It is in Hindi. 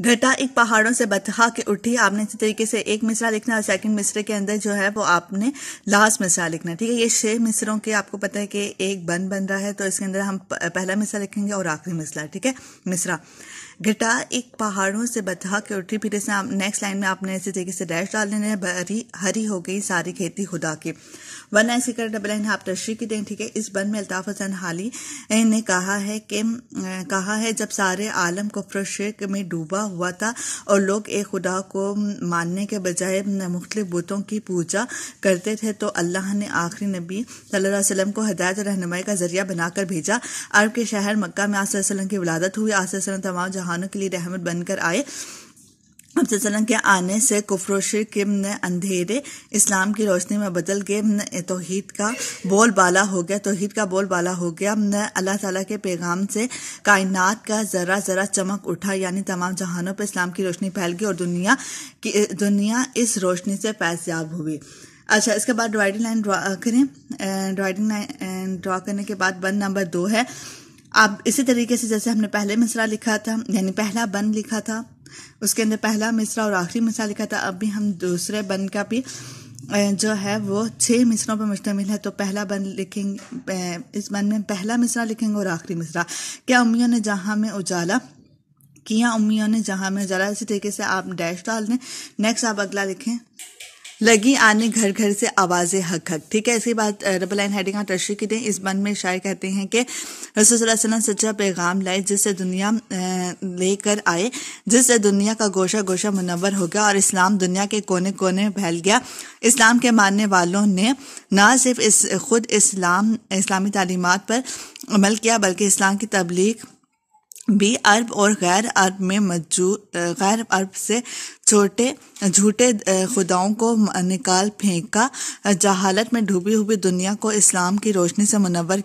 घटा एक पहाड़ों से बतहा के उठी आपने इसी तरीके से एक मिसरा लिखना और सेकंड मिसरे के अंदर जो है वो आपने लास्ट मिसरा लिखना ठीक है ये छह मिसरों के आपको पता है कि एक बन बन रहा है तो इसके अंदर हम पहला मिसरा लिखेंगे और आखिरी मिसरा ठीक है मिसरा घटा एक पहाड़ों से बथहा के उठी फिर इसमें नेक्स्ट लाइन में आपने इसी तरीके से डैश डाल लेना है हरी हो गई सारी खेती खुदा की वन ऐसी कर डबल लाइन आप तशरी की दें ठीक है इस बन में अल्ताफ हसन हाली ने कहा है कि कहा है जब सारे आलम को फ्रशेक में डूबा हुआ था और लोग एक खुदा को मानने के बजाय मुख्तलिफ बुतों की पूजा करते थे तो अल्लाह ने आखिरी नबी सल्लल्लाहु अलैहि वसल्लम को हदायत रहनमाई का जरिया बनाकर भेजा अरब के शहर मक्का में आसम की विलादत हुई आसम तमाम जहानों के लिए रहमत बनकर आए अब के आने से कुफर ने अंधेरे इस्लाम की रोशनी में बदल गए तोहहीद का बोल बाला हो गया तोहहीद का बोल बाला हो गया अल्लाह ताला के पैगाम से कायनात का ज़रा ज़रा चमक उठा यानी तमाम जहानों पर इस्लाम की रोशनी फैल गई और दुनिया की दुनिया इस रोशनी से फैसयाब हुई अच्छा इसके बाद ड्राइडिंग लाइन ड्रा करें ड्राइडिंग लाइन ड्रा करने के बाद बंद नंबर दो है अब इसी तरीके से जैसे हमने पहले मिसरा लिखा था यानी पहला बंद लिखा था उसके अंदर पहला मिसरा और आखिरी मिसरा लिखा था अब भी हम दूसरे बन का भी जो है वो छः मिसरों पर मुश्तमिल है तो पहला बन लिखेंगे इस बन में पहला मिसरा लिखेंगे और आखिरी मिसरा क्या उम्मियों ने जहाँ में उजाला किया उम्मीदों ने जहाँ में उजाला इसी तरीके से आप डैश डाल दें नेक्स्ट आप अगला लिखें लगी आने घर घर से आवाज़ें हक हक ठीक है ऐसी बात रबल लाइन हेडिंग तशरी की दें इस बन में शायर कहते हैं कि रसोल्लम सच्चा पैगाम लाए जिससे दुनिया लेकर आए जिससे दुनिया का गोशा गोशा मुनवर हो गया और इस्लाम दुनिया के कोने कोने में फैल गया इस्लाम के मानने वालों ने ना सिर्फ इस खुद इस्लाम इस्लामी तालीमत पर अमल किया बल्कि इस्लाम की तबलीग भी अरब और गैर अरब में गैर अरब से छोटे झूठे खुदाओं को निकाल फेंका जहालत में डूबी हुई दुनिया को इस्लाम की रोशनी से मुनवर